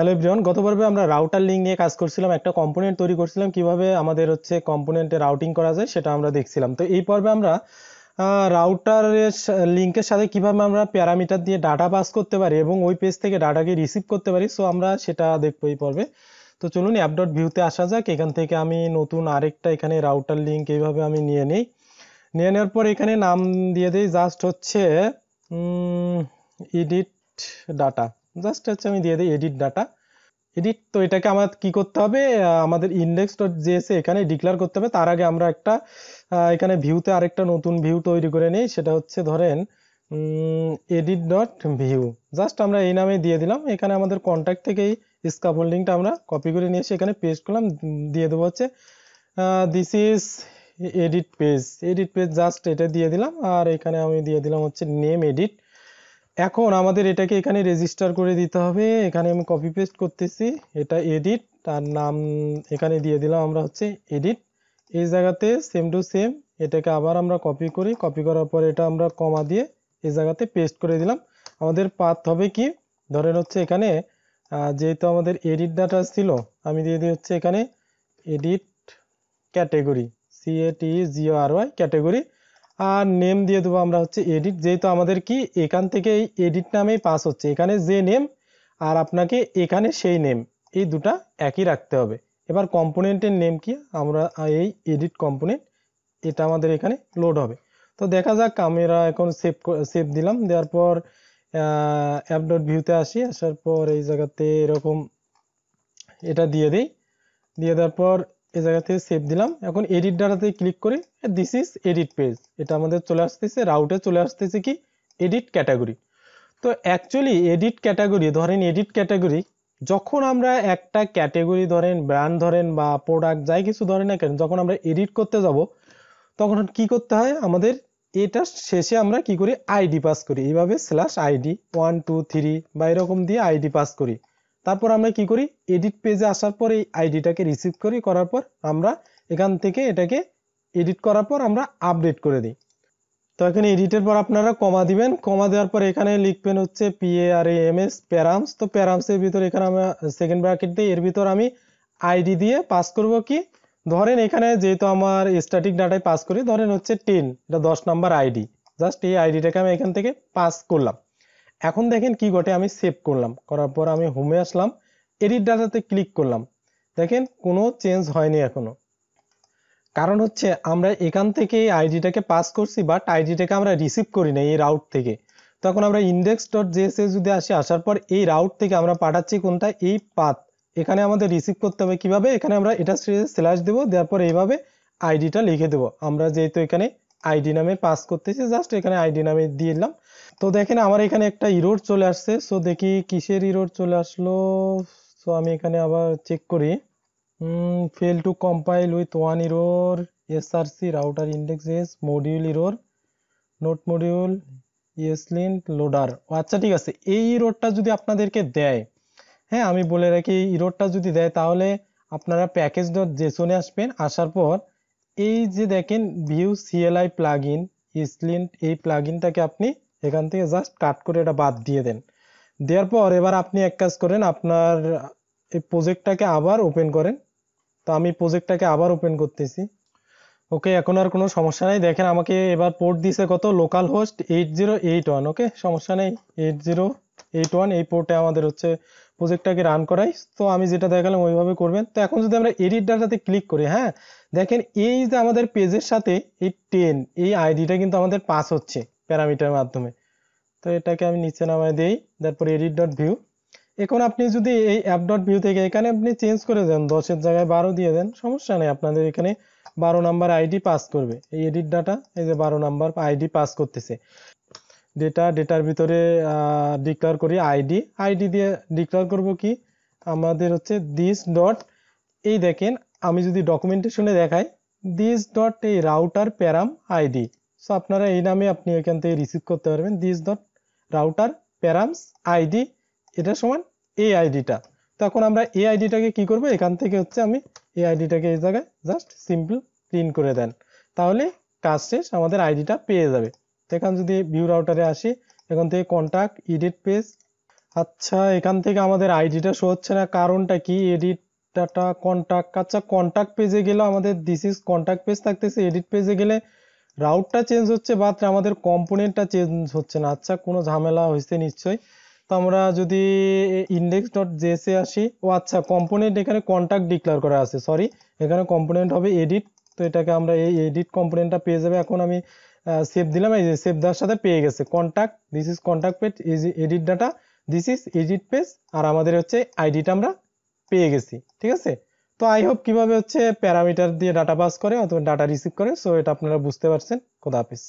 hello Brian গত পর্বে আমরা রাউটার লিঙ্ক নিয়ে কাজ করছিলাম একটা কম্পোনেন্ট তৈরি করছিলাম কিভাবে আমাদের হচ্ছে কম্পোনেন্টে রাউটিং করা যায় সেটা আমরা দেখছিলাম তো এই পর্বে আমরা রাউটারের লিঙ্কের সাথে কিভাবে আমরা প্যারামিটার দিয়ে ডাটা পাস করতে পারি এবং ওই পেজ থেকে ডাটাকে রিসিভ করতে পারি সো আমরা সেটা দেখবো এই পর্বে তো চলুন অ্যাপ ডট ভিউতে আসা যাক এখান থেকে আমি নতুন আরেকটা এখানে রাউটার লিঙ্ক এইভাবে আমি নিয়ে নিই নিয়ে নেওয়ার পর এখানে নাম দিয়ে দিই জাস্ট হচ্ছে ইডিট ডাটা জাস্ট হচ্ছে আমি দিয়ে দিই এডিট ডাটা এডিট তো এটাকে আমার কি করতে হবে আমাদের ইন্ডেক্স ডট জিএসএ এখানে ডিক্লেয়ার করতে হবে তার আগে আমরা একটা এখানে ভিউতে আরেকটা নতুন ভিউ তৈরি করে নিই সেটা হচ্ছে ধরেন এডিট ডট ভিউ জাস্ট আমরা এই নামে দিয়ে দিলাম এখানে আমাদের কন্ট্যাক্ট থেকেই স্কাপ হোল্ডিংটা আমরা কপি করে নিয়ে এসে এখানে পেস্ট করলাম দিয়ে দেবো হচ্ছে this is edit page edit page just এটা দিয়ে দিলাম আর এখানে আমি দিয়ে দিলাম হচ্ছে নেম এডিট এখন আমাদের এটাকে এখানে রেজিস্টার করে দিতে হবে এখানে আমি কপি পেস্ট করতেছি এটা এডিট তার নাম এখানে দিয়ে দিলাম আমরা হচ্ছে এডিট এই জায়গাতে সেম টু সেম এটাকে আবার আমরা কপি করি কপি করার পর এটা আমরা কমা দিয়ে এই জায়গাতে পেস্ট করে দিলাম আমাদের পাথ হবে কি ধরেন হচ্ছে এখানে যেহেতু আমাদের এডিট ডাটা ছিল আমি দিয়ে দিই হচ্ছে এখানে edit category CAT GO R Y category আর নেম দিয়ে দেবো আমরা হচ্ছে এডিট যেহেতু আমাদের কি এখান থেকে এই এডিট নামেই পাস হচ্ছে এখানে যে নেম আর আপনাকে এখানে সেই নেম এই দুটা একই রাখতে হবে এবার কম্পোনেন্টের নেম কি আমরা এই এডিট কম্পোনেন্ট এটা আমাদের এখানে লোড হবে তো দেখা যাক আমরা এখন সেভ সেভ দিলাম দেওয়ার পর অ্যাপ ডট ভিউতে আসি আসার পর এই জায়গাতে এরকম এটা দিয়ে দিই দিয়ে দেওয়ার পর এই জায়গা থেকে সেভ দিলাম এখন এডিট ডাটাতে ক্লিক করি দিস ইজ এডিট পেজ এটা আমাদের চলে আসতেছে রাউটে চলে আসতেছে কি এডিট ক্যাটাগরি তো অ্যাকচুয়ালি এডিট ক্যাটাগরি ধরেন এডিট ক্যাটাগরি যখন আমরা একটা ক্যাটাগরি ধরেন ব্র্যান্ড ধরেন বা প্রোডাক্ট যাই কিছু ধরেন না কেন যখন আমরা এডিট করতে যাব তখন কি করতে হয় আমাদের এটা শেষে আমরা কি করি আইডি পাস করি এইভাবে slash ID one two three বা এরকম দিয়ে আইডি পাস করি তারপর আমরা কি করি এডিট পেজে আসার পর এই আইডিটাকে রিসিভ করি করার পর আমরা এখান থেকে এটাকে এডিট করার পর আমরা আপডেট করে দিই তো এখানে এডিটের পর আপনারা কমা দিবেন কমা দেওয়ার পর এখানে লিখবেন হচ্ছে A R M S params তো প্যারামসের ভিতর এখানে আমরা সেকেন্ড ব্র্যাকেট দিই এর ভিতর আমি আইডি দিয়ে পাস করব কি ধরেন এখানে যেহেতু আমার স্ট্যাটিক ডাটায় পাস করি ধরেন হচ্ছে টেন এটা দশ নাম্বার আইডি জাস্ট এই আইডিটাকে আমি এখান থেকে পাস করলাম এখন দেখেন কি ঘটে আমি সেভ করলাম করার পর আমি হোমে আসলাম এডিট ডাটাতে ক্লিক করলাম দেখেন কোনো চেঞ্জ হয়নি এখনো কারণ হচ্ছে আমরা এখান থেকে আইডিটাকে পাস করছি বাট আইডিটাকে আমরা রিসিভ করি না এই রাউট থেকে তখন আমরা ইন্ডেক্স ডট জেএসএ যদি আসি আসার পর এই রাউট থেকে আমরা পাঠাচ্ছি কোনটা এই পাত এখানে আমাদের রিসিভ করতে হবে কিভাবে এখানে আমরা এটা স্লাস দেবো দেওয়ার পর এইভাবে আইডিটা লিখে দেবো আমরা যেহেতু এখানে আইডি নামে পাস করতেছে জাস্ট এখানে আইডি নামে দিয়ে দিলাম তো দেখেন আমার এখানে একটা ইরোড চলে আসছে সো দেখি কিসের ইরোড চলে আসলো সো আমি এখানে আবার চেক করি fail to compile with one error SRC router index S module error not module eslint loader আচ্ছা ঠিক আছে এই ইরোডটা যদি আপনাদেরকে দেয় হ্যাঁ আমি বলে রাখি ইরোডটা যদি দেয় তাহলে আপনারা প্যাকেজ ডট জেসনে আসবেন আসার পর এই যে দেখেন view CLI plug in eslint এই প্লাগ ইনটাকে আপনি এখান থেকে জাস্ট কাট করে এটা বাদ দিয়ে দেন দেওয়ার পর এবার আপনি এক কাজ করেন আপনার এই প্রজেক্টটাকে আবার ওপেন করেন তো আমি প্রজেক্টটাকে আবার ওপেন করতেছি ওকে এখন আর কোনো সমস্যা নেই দেখেন আমাকে এবার পোর্ট দিছে কত local host eight zero eight one okay সমস্যা নেই এইট জিরো এইট ওয়ান এই পোর্টে আমাদের হচ্ছে প্রজেক্টটাকে রান করাই তো আমি যেটা দেখালাম ওইভাবে করবেন তো এখন যদি আমরা এডিট ডাটাতে ক্লিক করি হ্যাঁ দেখেন এই যে আমাদের পেজের সাথে এই টেন এই আইডিটা কিন্তু আমাদের পাস হচ্ছে প্যারামিটার মাধ্যমে তো এটাকে আমি নিচে নামায় দিই তারপর এডিট ডট ভিউ এখন আপনি যদি এই অ্যাপ ডট ভিউ থেকে এখানে আপনি চেঞ্জ করে দেন দশের জায়গায় বারো দিয়ে দেন সমস্যা নেই আপনাদের এখানে বারো নাম্বার আইডি পাস করবে এই এডিট ডাটা এই যে বারো নাম্বার আইডি পাস করতেছে ডেটা ডেটার ভিতরে ডিক্লার করি আইডি আইডি দিয়ে ডিক্লার করব কি আমাদের হচ্ছে দিস ডট এই দেখেন আমি যদি ডকুমেন্টেশনে দেখাই দিস ডট এই রাউটার প্যারাম আইডি সো আপনারা এই নামে আপনি এখান থেকে রিসিভ করতে পারবেন this dot router params ID এটা সমান এই আইডিটা তখন আমরা এই আইডিটাকে কি করব এখান থেকে হচ্ছে আমি এই আইডিটাকে এই জায়গায় জাস্ট সিম্পল প্রিন্ট করে দেন তাহলে কাজ শেষ আমাদের আইডিটা পেয়ে যাবে এখান যদি ভিউ রাউটারে আসি এখান থেকে কন্ট্যাক্ট এডিট পেজ আচ্ছা এখান থেকে আমাদের আইডিটা শো হচ্ছে না কারণটা কি এডিট ডাটা কন্ট্যাক্ট আচ্ছা কন্ট্যাক্ট পেজে গেলে আমাদের দিস ইজ কন্ট্যাক্ট পেজ থাকতেছে এডিট পেজে গেলে রাউটটা চেঞ্জ হচ্ছে বাদ আমাদের কম্পোনেন্টটা চেঞ্জ হচ্ছে না আচ্ছা কোনো ঝামেলা হয়েছে নিশ্চয়ই তো আমরা যদি ইন্ডেক্স ডট জেসে আসি ও আচ্ছা কম্পোনেন্ট এখানে কন্ট্যাক্ট ডিক্লেয়ার করা আছে সরি এখানে কম্পোনেন্ট হবে এডিট তো এটাকে আমরা এই এডিট কম্পোনেন্টটা পেয়ে যাবে এখন আমি সেভ দিলাম এই যে সেভ দেওয়ার সাথে পেয়ে গেছে contact this is contact page is edit data this is edit page আর আমাদের হচ্ছে আইডিটা আমরা পেয়ে গেছি ঠিক আছে তো আই হোপ কিভাবে হচ্ছে প্যারামিটার দিয়ে ডাটা পাস করে অথবা ডাটা রিসিভ করে সো এটা আপনারা বুঝতে পারছেন খোদা হাফিজ